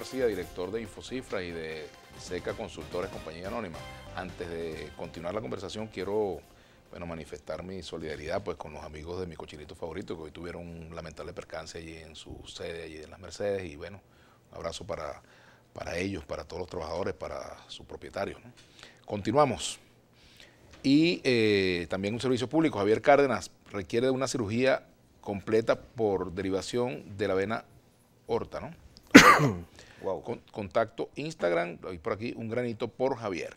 García, director de Infocifra y de Seca Consultores Compañía Anónima. Antes de continuar la conversación, quiero bueno, manifestar mi solidaridad pues, con los amigos de mi cochinito favorito, que hoy tuvieron un lamentable percance allí en su sede, allí en las Mercedes, y bueno, un abrazo para, para ellos, para todos los trabajadores, para sus propietarios. Continuamos. Y eh, también un servicio público, Javier Cárdenas, requiere de una cirugía completa por derivación de la vena horta, ¿no? contacto Instagram, hay por aquí un granito por Javier.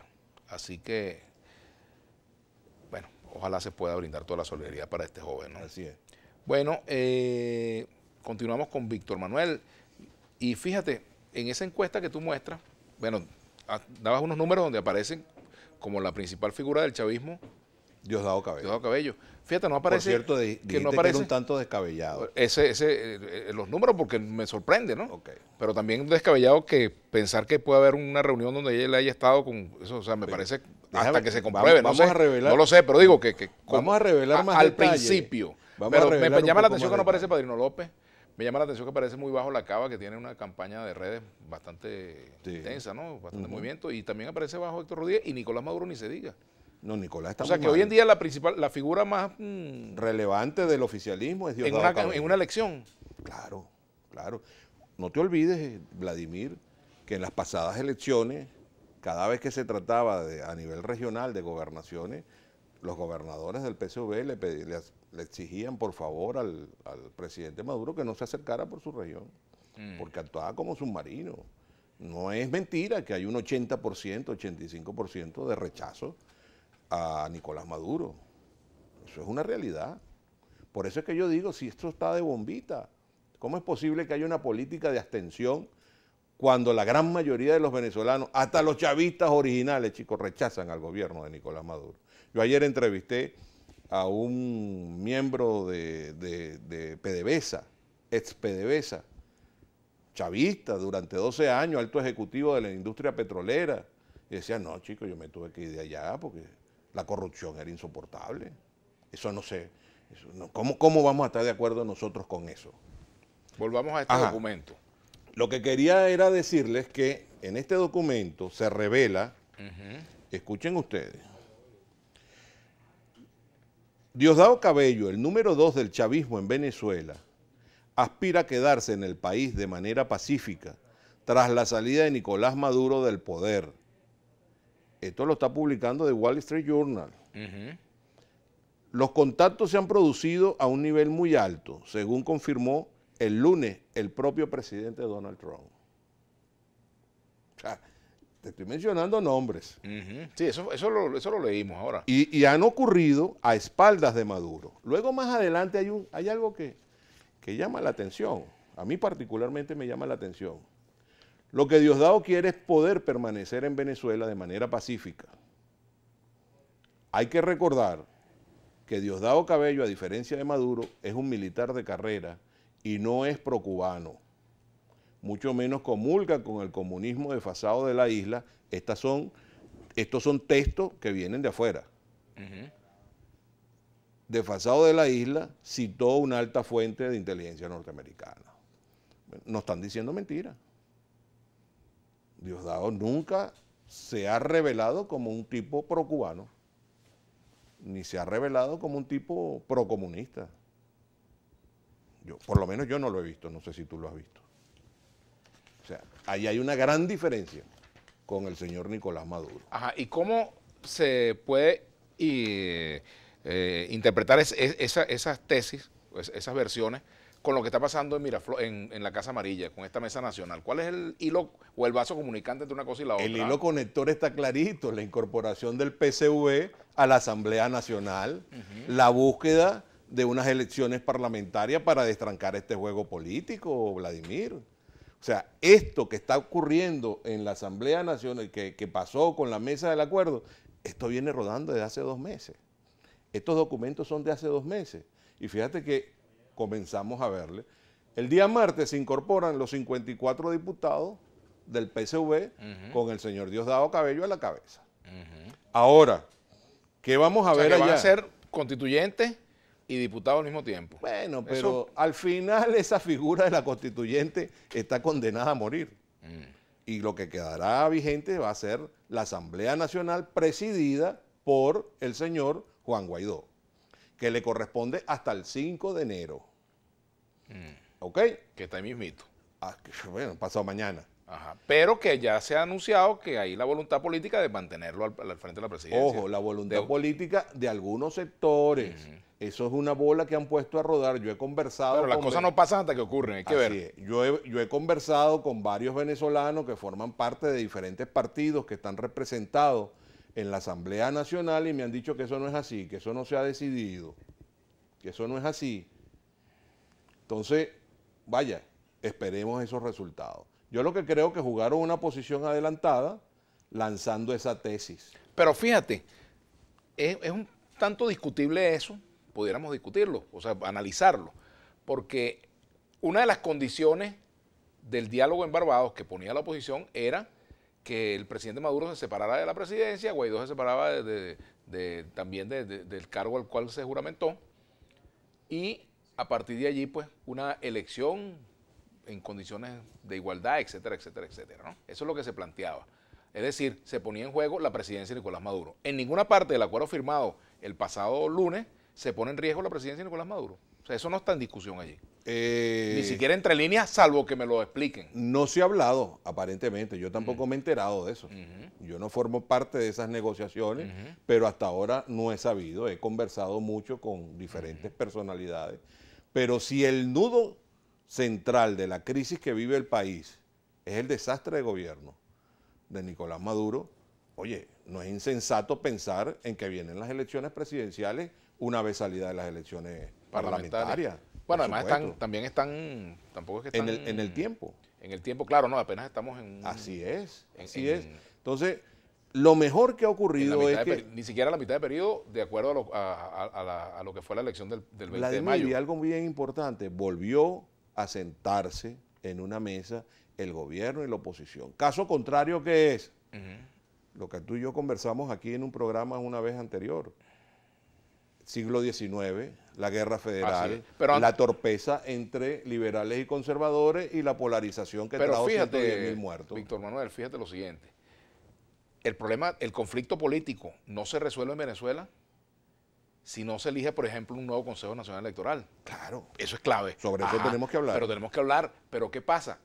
Así que, bueno, ojalá se pueda brindar toda la solidaridad para este joven. Así Bueno, eh, continuamos con Víctor Manuel. Y fíjate, en esa encuesta que tú muestras, bueno, ah, dabas unos números donde aparecen como la principal figura del chavismo Diosdado Cabello. Cabello. Fíjate, no aparece. cierto, de, que no aparece un tanto descabellado. Ese, ese, eh, los números, porque me sorprende, ¿no? Pero también descabellado que pensar que puede haber una reunión donde él haya estado con eso, o sea, me parece hasta que se compruebe. no vamos a revelar. No lo sé, pero digo que. vamos a revelar Al principio. me, llama la atención que no aparece Padrino López. Me llama la atención que aparece muy bajo la cava, que tiene una campaña de redes bastante intensa, ¿no? Bastante movimiento. Y también aparece bajo Héctor Rodríguez y Nicolás Maduro ni se diga. No, Nicolás está O sea que hoy en día la principal, la figura más mm, relevante del oficialismo es en una, en una elección. Claro, claro. No te olvides, Vladimir, que en las pasadas elecciones, cada vez que se trataba de, a nivel regional de gobernaciones, los gobernadores del PSV le, le, exigían por favor al, presidente Maduro que no se acercara por su región, mm. porque actuaba como submarino. No es mentira que hay un 80%, 85% de rechazo a Nicolás Maduro. Eso es una realidad. Por eso es que yo digo, si esto está de bombita, ¿cómo es posible que haya una política de abstención cuando la gran mayoría de los venezolanos, hasta los chavistas originales, chicos, rechazan al gobierno de Nicolás Maduro? Yo ayer entrevisté a un miembro de, de, PDVSA, ex PDVSA, chavista durante 12 años, alto ejecutivo de la industria petrolera, y decía, no, chicos, yo me tuve que ir de allá porque la corrupción era insoportable. Eso no sé. ¿cómo, vamos a estar de acuerdo nosotros con eso? Volvamos a este documento. Lo que quería era decirles que en este documento se revela, escuchen ustedes, Diosdado Cabello, el número dos del chavismo en Venezuela, aspira a quedarse en el país de manera pacífica tras la salida de Nicolás Maduro del poder esto lo está publicando The Wall Street Journal. Los contactos se han producido a un nivel muy alto, según confirmó el lunes el propio presidente Donald Trump. te estoy mencionando nombres. Sí, eso, eso, lo, eso lo leímos ahora. Y, han ocurrido a espaldas de Maduro. Luego más adelante hay, un, hay algo que, que llama la atención. A mí particularmente me llama la atención. Lo que Diosdado quiere es poder permanecer en Venezuela de manera pacífica. Hay que recordar que Diosdado Cabello, a diferencia de Maduro, es un militar de carrera y no es procubano. Mucho menos comulga con el comunismo desfasado de la isla. estos son textos que vienen de afuera. Desfasado de la isla citó una alta fuente de inteligencia norteamericana. No están diciendo mentiras. Diosdado nunca se ha revelado como un tipo pro-cubano, ni se ha revelado como un tipo procomunista. Yo, por lo menos yo no lo he visto, no sé si tú lo has visto. O sea, ahí hay una gran diferencia con el señor Nicolás Maduro. Ajá, ¿y cómo se puede eh, eh, interpretar esas tesis, pues, esas versiones? con lo que está pasando en, Miraflo en, la Casa Amarilla, con esta mesa nacional? ¿Cuál es el hilo o el vaso comunicante entre una cosa y la otra? El hilo conector está clarito, la incorporación del PCV a la Asamblea Nacional, la búsqueda de unas elecciones parlamentarias para destrancar este juego político, Vladimir. O sea, esto que está ocurriendo en la Asamblea Nacional, que, que pasó con la mesa del acuerdo, esto viene rodando desde hace dos meses. Estos documentos son de hace dos meses. Y fíjate que comenzamos a verle. El día martes se incorporan los 54 diputados del PSV con el señor Diosdado Cabello a la cabeza. Ahora, ¿qué vamos a ver que a ser constituyente y diputado al mismo tiempo. Bueno, pero al final esa figura de la constituyente está condenada a morir. Mm. Y lo que quedará vigente va a ser la Asamblea Nacional presidida por el señor Juan Guaidó, que le corresponde hasta el 5 de enero. Mm. ¿Ok? Que está ahí mismito. Ah, bueno, pasado mañana. Pero que ya se ha anunciado que hay la voluntad política de mantenerlo al, frente de la presidencia. Ojo, la voluntad política de algunos sectores. Eso es una bola que han puesto a rodar. Yo he conversado. Pero las cosas no pasan hasta que ocurren, hay que Yo, yo he conversado con varios venezolanos que forman parte de diferentes partidos que están representados en la Asamblea Nacional y me han dicho que eso no es así, que eso no se ha decidido, que eso no es así entonces, vaya, esperemos esos resultados. Yo lo que creo que jugaron una posición adelantada lanzando esa tesis. Pero fíjate, es, un tanto discutible eso, pudiéramos discutirlo, o sea, analizarlo, porque una de las condiciones del diálogo en Barbados que ponía la oposición era que el presidente Maduro se separara de la presidencia, Guaidó se separaba también del cargo al cual se juramentó, y a partir de allí, pues, una elección en condiciones de igualdad, etcétera, etcétera, etcétera. ¿no? Eso es lo que se planteaba. Es decir, se ponía en juego la presidencia de Nicolás Maduro. En ninguna parte del acuerdo firmado el pasado lunes se pone en riesgo la presidencia de Nicolás Maduro. O sea, eso no está en discusión allí. Eh, Ni siquiera entre líneas, salvo que me lo expliquen. No se ha hablado, aparentemente. Yo tampoco me he enterado de eso. Yo no formo parte de esas negociaciones, pero hasta ahora no he sabido. He conversado mucho con diferentes personalidades pero si el nudo central de la crisis que vive el país es el desastre de gobierno de Nicolás Maduro, oye, no es insensato pensar en que vienen las elecciones presidenciales una vez salida de las elecciones parlamentarias. Bueno, además están, también están, tampoco es que están... En el, tiempo. En el tiempo, claro, no, apenas estamos en... Así es, así es. Entonces, lo mejor que ha ocurrido es que... Ni siquiera la mitad de periodo, de acuerdo a lo, que fue la elección del, 20 de mayo. Y algo bien importante, volvió a sentarse en una mesa el gobierno y la oposición. Caso contrario, que es? Lo que tú y yo conversamos aquí en un programa una vez anterior. Siglo XIX, la guerra federal, la torpeza entre liberales y conservadores y la polarización que trajo 110 mil muertos. Víctor Manuel, fíjate lo siguiente el problema, el conflicto político no se resuelve en Venezuela si no se elige, por ejemplo, un nuevo Consejo Nacional Electoral. Claro. Eso es clave. Sobre eso tenemos que hablar. Pero tenemos que hablar. Pero ¿qué pasa?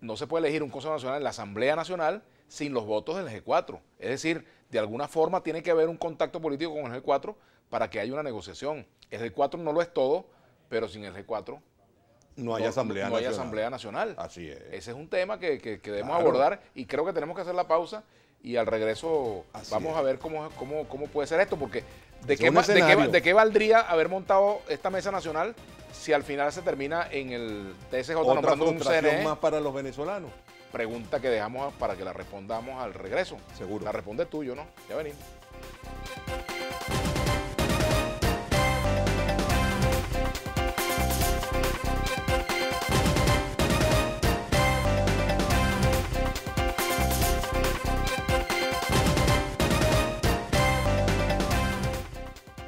No se puede elegir un Consejo Nacional en la Asamblea Nacional sin los votos del G4. Es decir, de alguna forma tiene que haber un contacto político con el G4 para que haya una negociación. El G4 no lo es todo, pero sin el G4 no hay, asamblea, nacional. Así es. Ese es un tema que, debemos abordar y creo que tenemos que hacer la pausa y al regreso vamos a ver cómo, cómo, cómo puede ser esto, porque de qué, de, qué, valdría haber montado esta mesa nacional si al final se termina en el TSJ nombrando un CNE? más para los venezolanos. Pregunta que dejamos para que la respondamos al regreso. Seguro. La responde tú, no. Ya venimos.